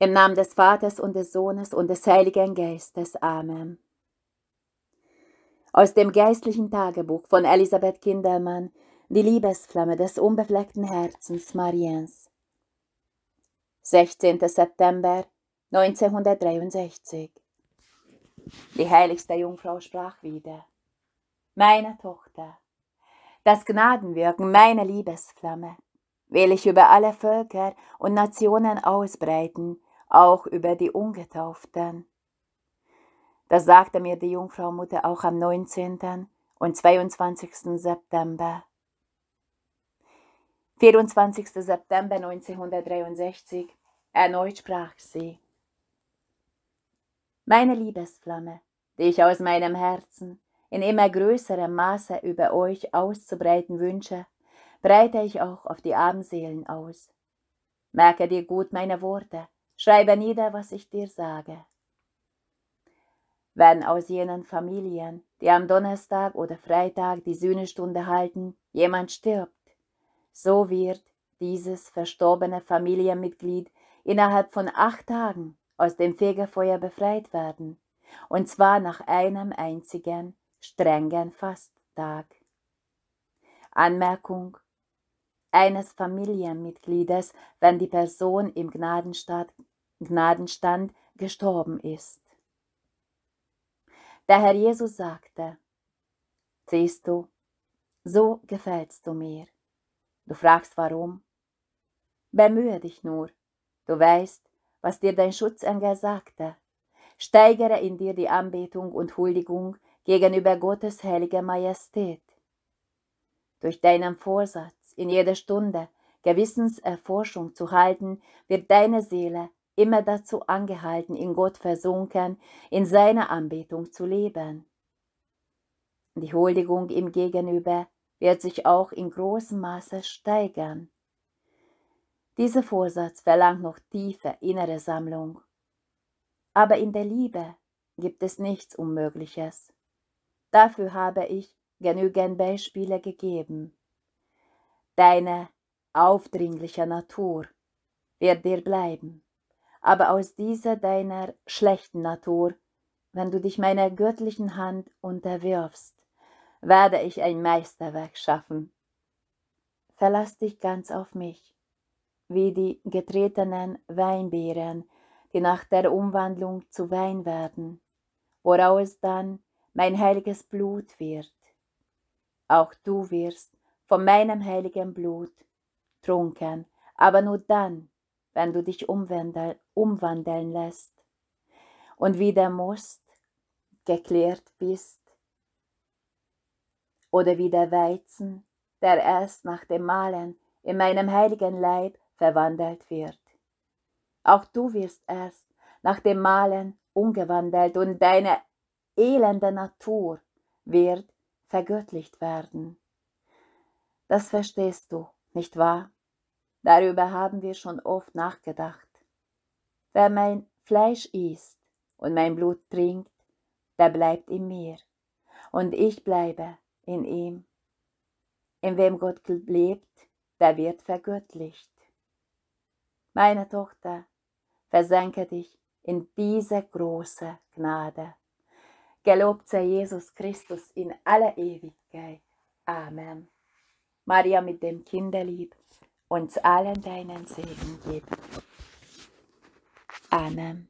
Im Namen des Vaters und des Sohnes und des Heiligen Geistes. Amen. Aus dem geistlichen Tagebuch von Elisabeth Kindermann, die Liebesflamme des unbefleckten Herzens Mariens. 16. September 1963. Die heiligste Jungfrau sprach wieder. Meine Tochter, das Gnadenwirken meiner Liebesflamme will ich über alle Völker und Nationen ausbreiten, auch über die Ungetauften. Das sagte mir die Jungfrau Mutter auch am 19. und 22. September. 24. September 1963 erneut sprach sie. Meine Liebesflamme, die ich aus meinem Herzen in immer größerem Maße über euch auszubreiten wünsche, breite ich auch auf die Armseelen aus. Merke dir gut meine Worte, Schreibe nieder, was ich dir sage. Wenn aus jenen Familien, die am Donnerstag oder Freitag die Sühnestunde halten, jemand stirbt, so wird dieses verstorbene Familienmitglied innerhalb von acht Tagen aus dem Fegefeuer befreit werden, und zwar nach einem einzigen strengen Fasttag. Anmerkung eines Familienmitgliedes, wenn die Person im Gnadenstaat Gnadenstand gestorben ist. Der Herr Jesus sagte, siehst du, so gefällst du mir. Du fragst warum? Bemühe dich nur, du weißt, was dir dein Schutzengel sagte. Steigere in dir die Anbetung und Huldigung gegenüber Gottes heiliger Majestät. Durch deinen Vorsatz, in jeder Stunde Gewissenserforschung zu halten, wird deine Seele immer dazu angehalten, in Gott versunken, in seiner Anbetung zu leben. Die Huldigung ihm gegenüber wird sich auch in großem Maße steigern. Dieser Vorsatz verlangt noch tiefe innere Sammlung. Aber in der Liebe gibt es nichts Unmögliches. Dafür habe ich genügend Beispiele gegeben. Deine aufdringliche Natur wird dir bleiben aber aus dieser deiner schlechten Natur, wenn du dich meiner göttlichen Hand unterwirfst, werde ich ein Meisterwerk schaffen. Verlass dich ganz auf mich, wie die getretenen Weinbeeren, die nach der Umwandlung zu Wein werden, woraus dann mein heiliges Blut wird. Auch du wirst von meinem heiligen Blut trunken, aber nur dann, wenn du dich umwandeln lässt und wieder musst, geklärt bist oder wie der Weizen, der erst nach dem Malen in meinem heiligen Leib verwandelt wird. Auch du wirst erst nach dem Malen umgewandelt und deine elende Natur wird vergöttlicht werden. Das verstehst du, nicht wahr? Darüber haben wir schon oft nachgedacht. Wer mein Fleisch isst und mein Blut trinkt, der bleibt in mir und ich bleibe in ihm. In wem Gott lebt, der wird vergöttlicht. Meine Tochter, versenke dich in diese große Gnade. Gelobt sei Jesus Christus in aller Ewigkeit. Amen. Maria mit dem Kinderlieb uns allen deinen Segen gib. Amen.